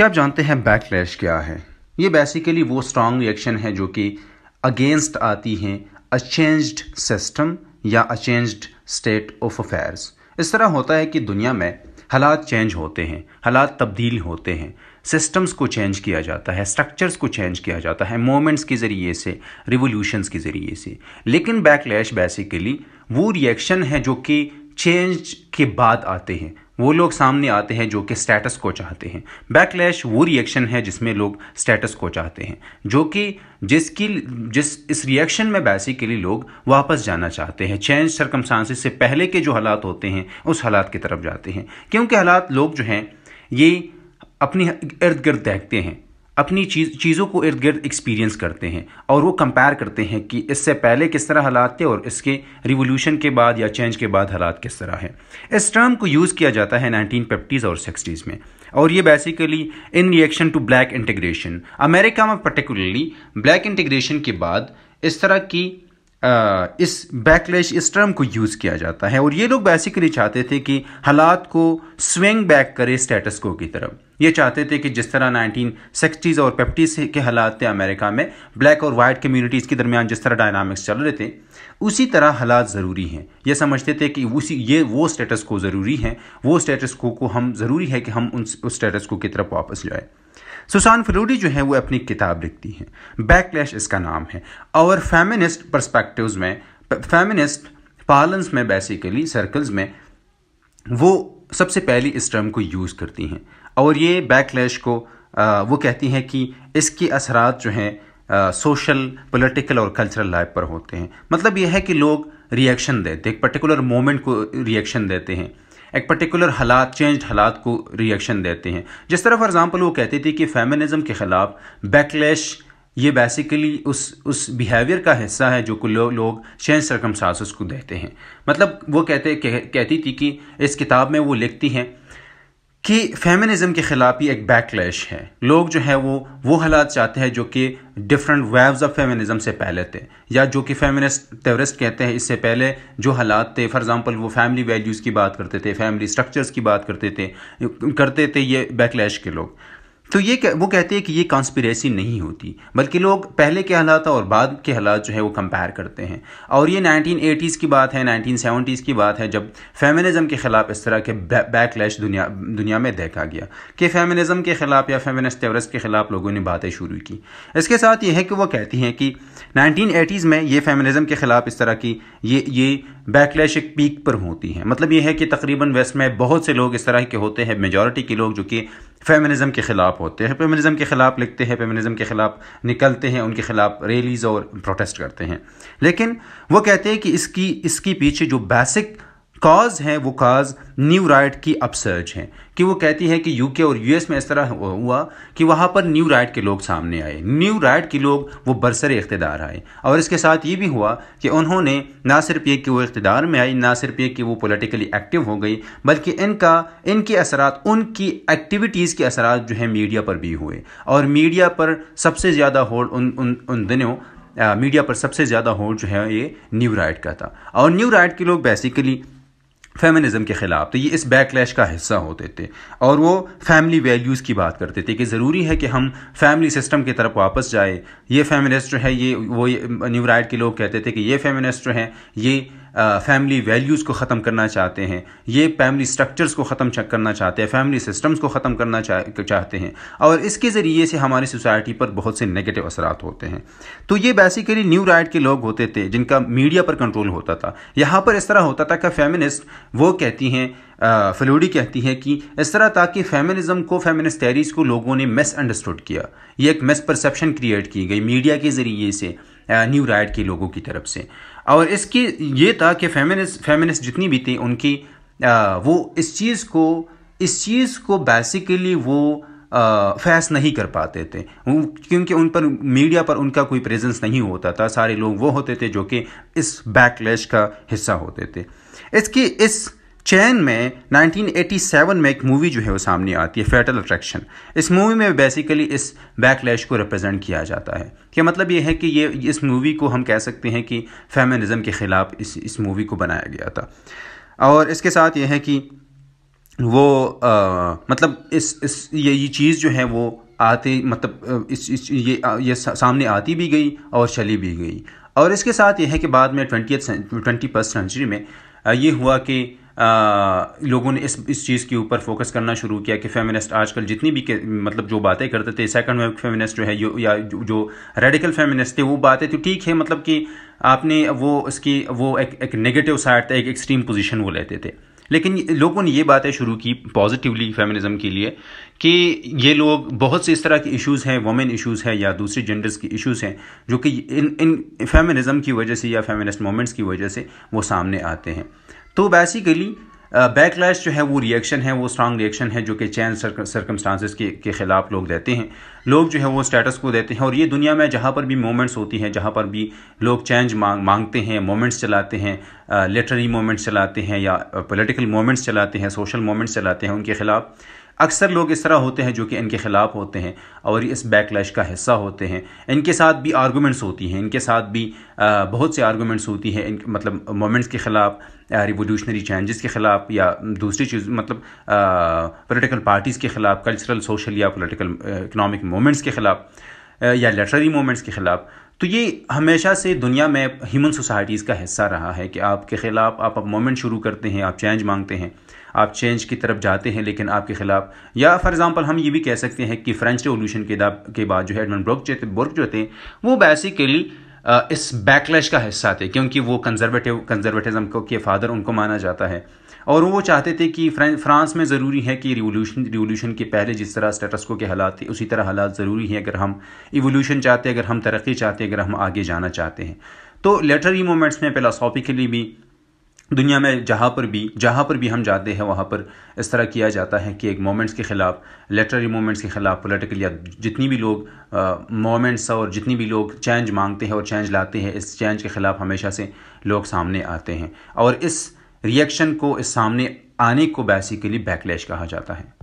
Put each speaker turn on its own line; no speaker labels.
क्या आप जानते हैं बैकलैश क्या है ये बेसिकली वो स्ट्रांग रिएक्शन है जो कि अगेंस्ट आती हैं अचेंज्ड सिस्टम या अचेंज्ड स्टेट ऑफ अफेयर्स इस तरह होता है कि दुनिया में हालात चेंज होते हैं हालात तब्दील होते हैं सिस्टम्स को चेंज किया जाता है स्ट्रक्चर्स को चेंज किया जाता है मोमेंट्स के ज़रिए से रिवोल्यूशंस के ज़रिए से लेकिन बैकलैश बेसिकली वो रिएक्शन है जो कि चेंज के बाद आते हैं वो लोग सामने आते हैं जो कि स्टेटस को चाहते हैं बैकलैश वो रिएक्शन है जिसमें लोग स्टेटस को चाहते हैं जो कि जिसकी जिस इस रिएक्शन में बेसिकली लोग वापस जाना चाहते हैं चेंज सरकमस्टांसिस से पहले के जो हालात होते हैं उस हालात की तरफ जाते हैं क्योंकि हालात लोग जो हैं ये अपनी इर्द गिर्द देखते हैं अपनी चीज चीज़ों को इर्द गिर्द एक्सपीरियंस करते हैं और वो कंपेयर करते हैं कि इससे पहले किस तरह हालात थे और इसके रिवोल्यूशन के बाद या चेंज के बाद हालात किस तरह हैं इस टर्म को यूज़ किया जाता है नाइनटीन फिफ्टीज़ और सिक्सटीज़ में और ये basically in reaction to black integration America में पर्टिकुलरली ब्लैक इंटीग्रेशन के बाद इस तरह की आ, इस बैकलैश इस टर्म को यूज़ किया जाता है और ये लोग बेसिकली चाहते थे कि हालात को स्विंग बैक करे स्टेटस को की तरफ ये चाहते थे कि जिस तरह नाइनटीन सिक्सटीज़ और फिफ्टीज़ के हालात थे अमेरिका में ब्लैक और वाइट कम्यूनिटीज़ के दरमियान जिस तरह डायनामिक्स चल रहे थे उसी तरह हालात ज़रूरी हैं ये समझते थे कि उसी ये वो स्टेटस को ज़रूरी है वो स्टेटस को को हम ज़रूरी है कि हम उन उस स्टेटस को की तरफ वापस जाए सुशांत सुसान जो है वो अपनी किताब लिखती हैं बैकलैश इसका नाम है और फेमिनिस्ट परस्पेक्टिव्स में फेमिनिस्ट पार्लेंस में बेसिकली सर्कल्स में वो सबसे पहली इस टर्म को यूज़ करती हैं और ये बैकलैश को वो कहती हैं कि इसके असरात जो हैं सोशल पोलिटिकल और कल्चरल लाइफ पर होते हैं मतलब यह है कि लोग रिएक्शन देते एक पर्टिकुलर मोमेंट को रिएक्शन देते हैं एक पर्टिकुलर हालात चेंज हालात को रिएक्शन देते हैं जिस तरह फॉर एग्ज़ाम्पल वो कहती थी कि फेमिनिज़म के ख़िलाफ़ बैकलैश ये बेसिकली उस उस बिहेवियर का हिस्सा है जो लो, लोग चेंज सरकमसांसस को देते हैं मतलब वो कहते कह, कहती थी कि इस किताब में वो लिखती हैं कि फेमिनिज़म के ख़िलाफ़ ही एक बैकलैश है लोग जो है वो वो हालात चाहते हैं जो कि डिफरेंट वेव्स ऑफ फेमिनिज्म से पहले थे या जो कि फेमिनिस्ट टेररिस्ट कहते हैं इससे पहले जो हालात थे फॉर एग्ज़ाम्पल वो फैमिली वैल्यूज़ की बात करते थे फैमिली स्ट्रक्चर्स की बात करते थे करते थे ये बैकलैश के लोग तो ये वो कहते हैं कि ये कॉन्स्पिरेसी नहीं होती बल्कि लोग पहले के हालात और बाद के हालात जो है वो कंपेयर करते हैं और ये 1980s की बात है 1970s की बात है जब फेमिनिज़म के ख़िलाफ़ इस तरह के बैकलैश दुनिया दुनिया में देखा गया कि फेमिनिज़म के ख़िलाफ़ या फेमिनिस्ट टेवरिस्ट के ख़िलाफ़ लोगों ने बातें शुरू की इसके साथ ये है कि वो कहती हैं कि नाइनटीन में ये फेमिनिज़म के ख़िलाफ़ इस तरह की ये ये बैकलैश एक पीक पर होती है मतलब ये है कि तकरीबन वेस्ट में बहुत से लोग इस तरह के होते हैं मेजॉरिटी के लोग जो कि फेमिनिज़म के ख़िलाफ़ होते हैं फेमिनिज़म के ख़िलाफ़ लिखते हैं फेमिनिज़म के ख़िलाफ़ निकलते हैं उनके ख़िलाफ़ रैलीज़ और प्रोटेस्ट करते हैं लेकिन वो कहते हैं कि इसकी इसकी पीछे जो बेसिक कॉज हैं वो काज न्यू राइट की अपसर्ज हैं कि वो कहती है कि यूके और यूएस में इस तरह हुआ कि वहाँ पर न्यू राइट के लोग सामने आए न्यू राइट के लोग वो बरसर इकतदार आए और इसके साथ ये भी हुआ कि उन्होंने ना सिर्फ ये कि वो इकतदार में आई ना सिर्फ ये कि वो पोलिटिकली एक्टिव हो गई बल्कि इनका इनके असर उनकी एक्टिविटीज़ के असर जो हैं मीडिया पर भी हुए और मीडिया पर सबसे ज़्यादा होल्ड उन उन उन दिनों मीडिया पर सबसे ज़्यादा होल्ड जो है ये न्यू राइट का था और न्यू राइट के लोग बेसिकली फेमिनिज्म के ख़िलाफ़ तो ये इस बैकलैश का हिस्सा होते थे और वो फैमिली वैल्यूज़ की बात करते थे कि ज़रूरी है कि हम फैमिली सिस्टम की तरफ वापस जाए ये फेमिनिस्ट है ये वो न्यू राइट के लोग कहते थे कि ये फेमिनिस्ट हैं ये फैमिली वैल्यूज़ को ख़त्म करना चाहते हैं ये फैमिली स्ट्रक्चर्स को ख़त्म करना चाहते हैं फैमिली सिस्टम्स को ख़त्म करना चाहते हैं और इसके ज़रिए से हमारी सोसाइटी पर बहुत से नेगेटिव असरात होते हैं तो ये बेसिकली न्यू राइट के लोग होते थे जिनका मीडिया पर कंट्रोल होता था यहाँ पर इस तरह होता था कि फेमिनिस्ट वो कहती हैं फलूडी कहती है कि इस तरह था कि फेमिनिज्म को फेमिनिस्ट तहरीज को लोगों ने मिस अंडरस्टूड किया ये एक मिस परसेप्शन क्रिएट की गई मीडिया के ज़रिए से न्यू राइट के लोगों की तरफ से और इसकी ये था कि फेमिनिस्ट फेमिनिस्ट जितनी भी थी उनकी आ, वो इस चीज़ को इस चीज़ को बेसिकली वो फैस नहीं कर पाते थे क्योंकि उन पर मीडिया पर उनका कोई प्रेजेंस नहीं होता था सारे लोग वो होते थे जो कि इस बैकलैश का हिस्सा होते थे इसकी इस चैन में 1987 में एक मूवी जो है वो सामने आती है फेटल अट्रैक्शन इस मूवी में बेसिकली इस बैकलैश को रिप्रेजेंट किया जाता है कि मतलब ये है कि ये इस मूवी को हम कह सकते हैं कि फेमिनिज्म के ख़िलाफ़ इस इस मूवी को बनाया गया था और इसके साथ ये है कि वो आ, मतलब इस इस ये ये चीज़ जो है वो आते मतलब इस, इस ये ये सामने आती भी गई और चली भी गई और इसके साथ यह है कि बाद में ट्वेंटी ट्वेंटी फर्स्ट सेंचुरी में ये हुआ कि लोगों ने इस इस चीज़ के ऊपर फोकस करना शुरू किया कि फेमिनिस्ट आजकल जितनी भी मतलब जो बातें करते थे सेकंड वेव फेमिनिस्ट जो है या जो रेडिकल फेमिनिस्ट थे वो बातें तो ठीक है मतलब कि आपने वो उसकी वो एक एक नेगेटिव साइड था एक एक्सट्रीम पोजीशन वो लेते थे लेकिन लोगों ने ये बातें शुरू की पॉजिटिवली फेमिनिज्म के लिए कि ये लोग बहुत से इस तरह के इश्यूज़ हैं वुमेन इश्यूज़ हैं या दूसरी जेंडर्स के इश्यूज़ हैं जो कि इन इन फेमिनिज़म की वजह से या फेमिनिस्ट मोमेंट्स की वजह से वो सामने आते हैं तो बेसिकली बैकलैश uh, जो है वो रिएक्शन है वो स्ट्रांग रिएक्शन है जो कि चैन सर्कमस्टांसिस के, के ख़िलाफ़ लोग देते हैं लोग जो है वो स्टेटस को देते हैं और ये दुनिया में जहाँ पर भी मोमेंट्स होती हैं जहाँ पर भी लोग चेंज मांग मांगते हैं मोमेंट्स चलाते हैं लेटरी uh, मोमेंट्स चलाते हैं या पॉलिटिकल uh, मोमेंट्स चलाते हैं सोशल मोमेंट्स चलाते हैं उनके ख़िलाफ़ अक्सर लोग इस तरह होते हैं जो कि इनके ख़िलाफ़ होते हैं और इस बैकलैश का हिस्सा होते हैं इनके साथ भी आर्गूमेंट्स होती हैं इनके साथ भी बहुत से आर्गूमेंट्स होती हैं इन मतलब मोमेंट्स के ख़िलाफ़ रिवोल्यूशनरी चेंजेस के ख़िलाफ़ या दूसरी चीज़ मतलब पोलिटिकल पार्टीज़ के ख़िलाफ़ कल्चरल सोशल या पोलिटिकल इकनॉमिक मोमेंट्स के ख़िलाफ़ या लेटररी मोमेंट्स के ख़िलाफ़ तो ये हमेशा से दुनिया में ह्यूमन सोसाइटीज़ का हिस्सा रहा है कि आपके ख़िलाफ़ आप अब मोमेंट शुरू करते हैं आप चेंज मांगते हैं आप चेंज की तरफ जाते हैं लेकिन आपके ख़िलाफ़ या फॉर एग्ज़ाम्पल हम ये भी कह सकते हैं कि फ्रेंच रेवोल्यूशन के के बाद जो है एडमन ब्रोक जो बुर्क जो थे वो बेसिकली इस बैकलैश का हिस्सा थे क्योंकि वो कंजर्वेटिव कंजर्वेटिज़म को के फादर उनको माना जाता है और वो चाहते थे कि फ्रांस में ज़रूरी है कि रिवोल्यूशन रिवोल्यूशन के पहले जिस तरह स्टेटस को के हालात थे उसी तरह हालात ज़रूरी हैं अगर हम इवोल्यूशन चाहते अगर हम तरक्की चाहते अगर हम आगे जाना चाहते हैं तो लेटरी मोमेंट्स में फिलासॉफिकली भी दुनिया में जहाँ पर भी जहाँ पर भी हम जाते हैं वहाँ पर इस तरह किया जाता है कि एक मोमेंट्स के ख़िलाफ़ लेटरी मोमेंट्स के ख़िलाफ़ पोलिटिकल या जितनी भी लोग मोमेंट्स और जितनी भी लोग चेंज मांगते हैं और चेंज लाते हैं इस चेंज के ख़िलाफ़ हमेशा से लोग सामने आते हैं और इस रिएक्शन को इस सामने आने को बेसिकली बैकलैश कहा जाता है